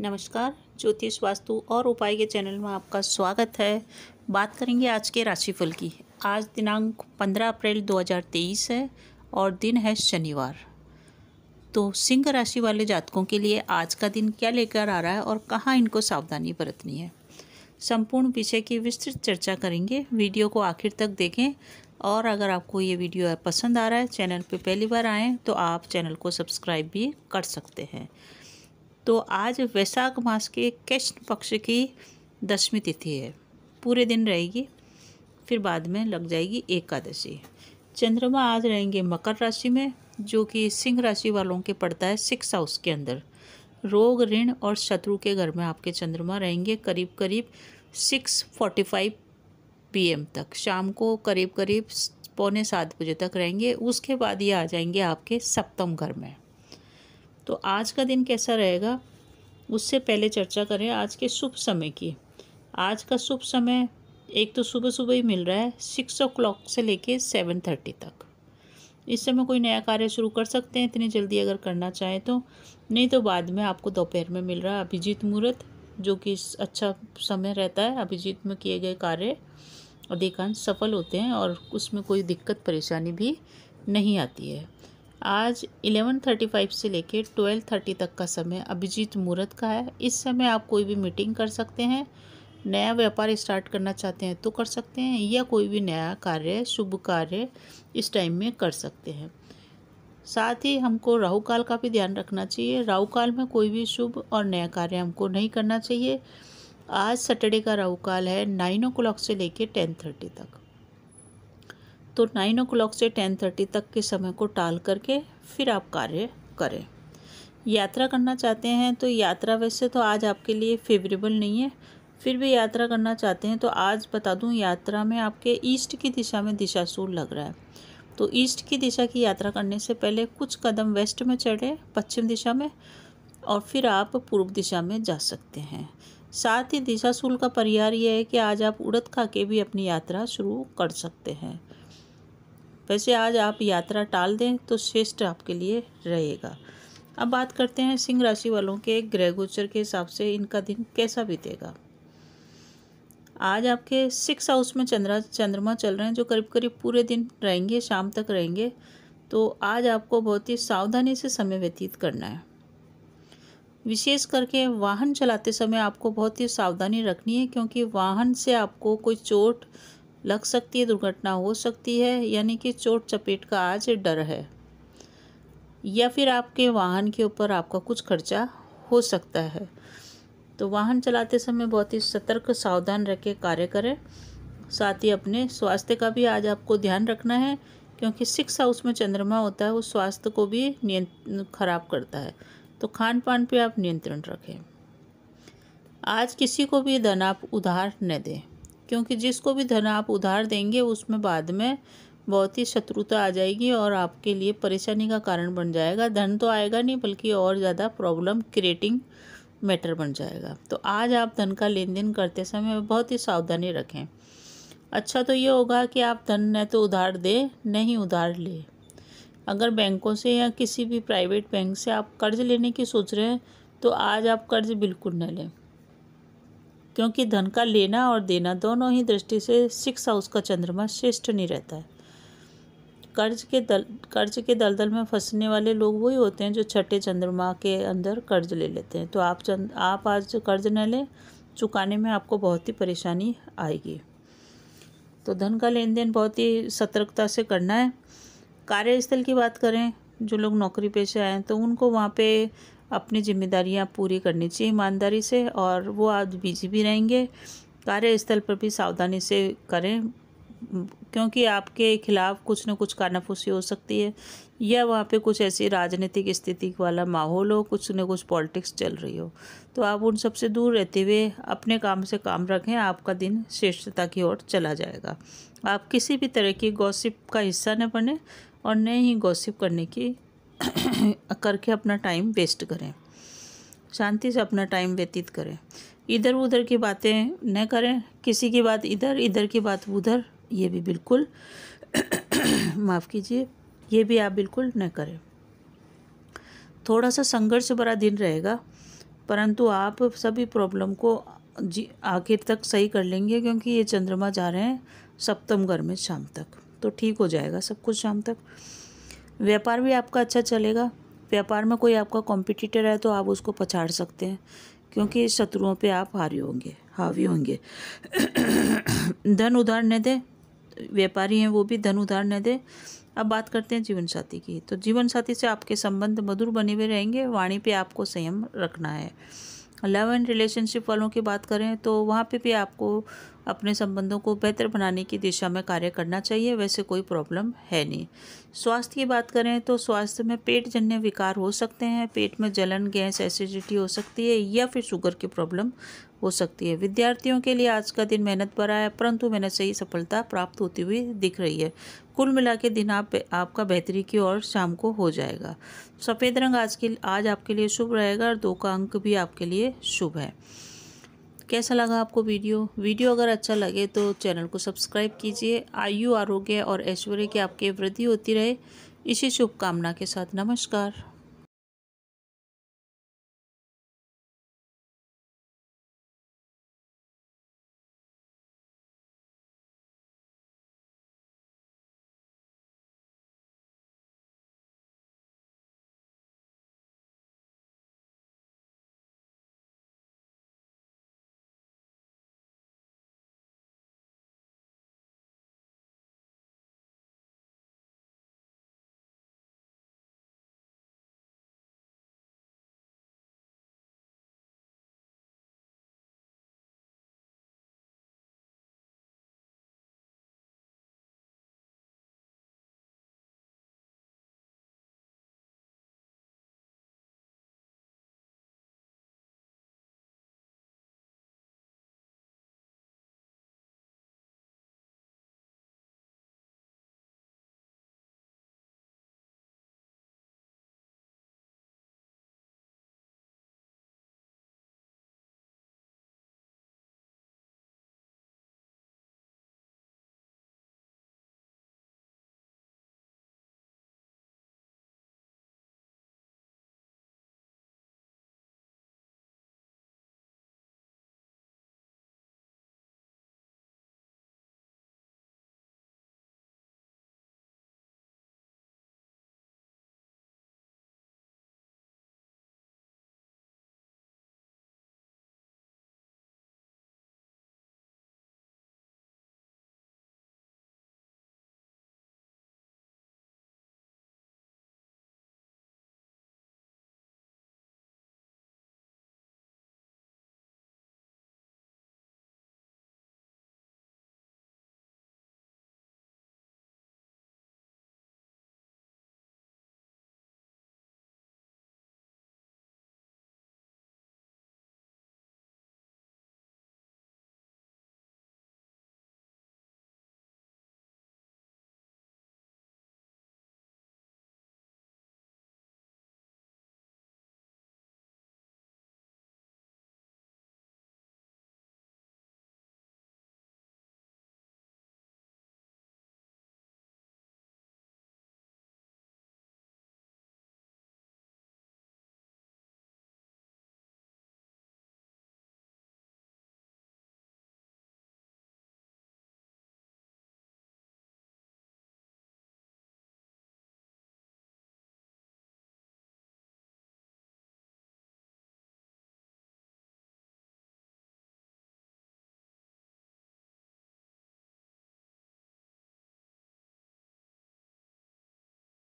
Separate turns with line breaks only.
नमस्कार ज्योतिष वास्तु और उपाय के चैनल में आपका स्वागत है बात करेंगे आज के राशिफल की आज दिनांक 15 अप्रैल 2023 है और दिन है शनिवार तो सिंह राशि वाले जातकों के लिए आज का दिन क्या लेकर आ रहा है और कहाँ इनको सावधानी बरतनी है संपूर्ण विषय की विस्तृत चर्चा करेंगे वीडियो को आखिर तक देखें और अगर आपको ये वीडियो पसंद आ रहा है चैनल पर पहली बार आएँ तो आप चैनल को सब्सक्राइब भी कर सकते हैं तो आज वैशाख मास के कृष्ण पक्ष की दसवीं तिथि है पूरे दिन रहेगी फिर बाद में लग जाएगी एकादशी चंद्रमा आज रहेंगे मकर राशि में जो कि सिंह राशि वालों के पड़ता है सिक्स हाउस के अंदर रोग ऋण और शत्रु के घर में आपके चंद्रमा रहेंगे करीब करीब सिक्स फोर्टी फाइव पी तक शाम को करीब करीब पौने सात बजे तक रहेंगे उसके बाद ये आ जाएंगे आपके सप्तम घर में तो आज का दिन कैसा रहेगा उससे पहले चर्चा करें आज के शुभ समय की आज का शुभ समय एक तो सुबह सुबह ही मिल रहा है सिक्स ओ क्लॉक से लेके सेवन थर्टी तक इस समय कोई नया कार्य शुरू कर सकते हैं इतनी जल्दी अगर करना चाहें तो नहीं तो बाद में आपको दोपहर में मिल रहा है अभिजीत मुहूर्त जो कि अच्छा समय रहता है अभिजीत में किए गए कार्य अधिकांश सफल होते हैं और उसमें कोई दिक्कत परेशानी भी नहीं आती है आज 11:35 से लेकर 12:30 तक का समय अभिजीत मुहूर्त का है इस समय आप कोई भी मीटिंग कर सकते हैं नया व्यापार स्टार्ट करना चाहते हैं तो कर सकते हैं या कोई भी नया कार्य शुभ कार्य इस टाइम में कर सकते हैं साथ ही हमको राहु काल का भी ध्यान रखना चाहिए राहु काल में कोई भी शुभ और नया कार्य हमको नहीं करना चाहिए आज सैटरडे का राहु काल है नाइन ओ क्लॉक से लेकर टेन थर्टी तक तो नाइन ओ से टेन थर्टी तक के समय को टाल करके फिर आप कार्य करें यात्रा करना चाहते हैं तो यात्रा वैसे तो आज आपके लिए फेवरेबल नहीं है फिर भी यात्रा करना चाहते हैं तो आज बता दूं यात्रा में आपके ईस्ट की दिशा में दिशाशूल लग रहा है तो ईस्ट की दिशा की यात्रा करने से पहले कुछ कदम वेस्ट में चढ़े पश्चिम दिशा में और फिर आप पूर्व दिशा में जा सकते हैं साथ ही दिशाशूल का परिहार यह है कि आज आप उड़द खा के भी अपनी यात्रा शुरू कर सकते हैं वैसे आज आप यात्रा टाल दें तो श्रेष्ठ आपके लिए रहेगा अब बात करते हैं सिंह राशि वालों के ग्रह गोचर के हिसाब से इनका दिन कैसा बीतेगा आज आपके सिक्स हाउस में चंद्रा चंद्रमा चल रहे हैं जो करीब करीब पूरे दिन रहेंगे शाम तक रहेंगे तो आज आपको बहुत ही सावधानी से समय व्यतीत करना है विशेष करके वाहन चलाते समय आपको बहुत ही सावधानी रखनी है क्योंकि वाहन से आपको कोई चोट लग सकती है दुर्घटना हो सकती है यानी कि चोट चपेट का आज डर है या फिर आपके वाहन के ऊपर आपका कुछ खर्चा हो सकता है तो वाहन चलाते समय बहुत ही सतर्क सावधान रह के कार्य करें साथ ही अपने स्वास्थ्य का भी आज आपको ध्यान रखना है क्योंकि सिक्स हाउस में चंद्रमा होता है वो स्वास्थ्य को भी नियंत्र खराब करता है तो खान पान पर आप नियंत्रण रखें आज किसी को भी धन आप उधार न दें क्योंकि जिसको भी धन आप उधार देंगे उसमें बाद में बहुत ही शत्रुता आ जाएगी और आपके लिए परेशानी का कारण बन जाएगा धन तो आएगा नहीं बल्कि और ज़्यादा प्रॉब्लम क्रिएटिंग मैटर बन जाएगा तो आज आप धन का लेन देन करते समय बहुत ही सावधानी रखें अच्छा तो ये होगा कि आप धन न तो उधार दे नहीं उधार ले अगर बैंकों से या किसी भी प्राइवेट बैंक से आप कर्ज लेने की सोच रहे हैं तो आज आप कर्ज बिल्कुल न लें क्योंकि धन का लेना और देना दोनों ही दृष्टि से सिक्स हाउस का चंद्रमा श्रेष्ठ नहीं रहता है कर्ज के दल कर्ज के दलदल में फंसने वाले लोग वही होते हैं जो छठे चंद्रमा के अंदर कर्ज ले लेते हैं तो आप चंद आप आज कर्ज न लें चुकाने में आपको बहुत ही परेशानी आएगी तो धन का लेन देन बहुत ही सतर्कता से करना है कार्यस्थल की बात करें जो लोग नौकरी पेशे आए हैं तो उनको वहाँ पे अपनी जिम्मेदारियां पूरी करनी चाहिए ईमानदारी से और वो आज बिजी भी रहेंगे कार्यस्थल पर भी सावधानी से करें क्योंकि आपके खिलाफ कुछ न कुछ कानाफूसी हो सकती है या वहाँ पे कुछ ऐसी राजनीतिक स्थिति वाला माहौल हो कुछ न कुछ पॉलिटिक्स चल रही हो तो आप उन सब से दूर रहते हुए अपने काम से काम रखें आपका दिन श्रेष्ठता की ओर चला जाएगा आप किसी भी तरह की गॉसिप का हिस्सा न बने और न ही गॉसिप करने की करके अपना टाइम वेस्ट करें शांति से अपना टाइम व्यतीत करें इधर उधर की बातें न करें किसी की बात इधर इधर की बात उधर ये भी बिल्कुल माफ़ कीजिए ये भी आप बिल्कुल न करें थोड़ा सा संघर्ष भरा दिन रहेगा परंतु आप सभी प्रॉब्लम को जी आखिर तक सही कर लेंगे क्योंकि ये चंद्रमा जा रहे हैं सप्तम घर में शाम तक तो ठीक हो जाएगा सब कुछ शाम तक व्यापार भी आपका अच्छा चलेगा व्यापार में कोई आपका कॉम्पिटिटर है तो आप उसको पछाड़ सकते हैं क्योंकि शत्रुओं पे आप हारी होंगे हावी होंगे धन उधार न दें व्यापारी हैं वो भी धन उधार न दें अब बात करते हैं जीवन साथी की तो जीवन साथी से आपके संबंध मधुर बने हुए रहेंगे वाणी पे आपको संयम रखना है लव एंड रिलेशनशिप वालों की बात करें तो वहाँ पे भी आपको अपने संबंधों को बेहतर बनाने की दिशा में कार्य करना चाहिए वैसे कोई प्रॉब्लम है नहीं स्वास्थ्य की बात करें तो स्वास्थ्य में पेट जन्य विकार हो सकते हैं पेट में जलन गैस एसिडिटी हो सकती है या फिर शुगर की प्रॉब्लम हो सकती है विद्यार्थियों के लिए आज का दिन मेहनत भरा है परंतु मेहनत से ही सफलता प्राप्त होती हुई दिख रही है कुल मिला के दिन आप आपका बेहतरी की ओर शाम को हो जाएगा सफ़ेद रंग आज के आज आपके लिए शुभ रहेगा और दो का अंक भी आपके लिए शुभ है कैसा लगा आपको वीडियो वीडियो अगर अच्छा लगे तो चैनल को सब्सक्राइब कीजिए आयु आरोग्य और ऐश्वर्य की आपके वृद्धि होती रहे इसी शुभकामना के साथ नमस्कार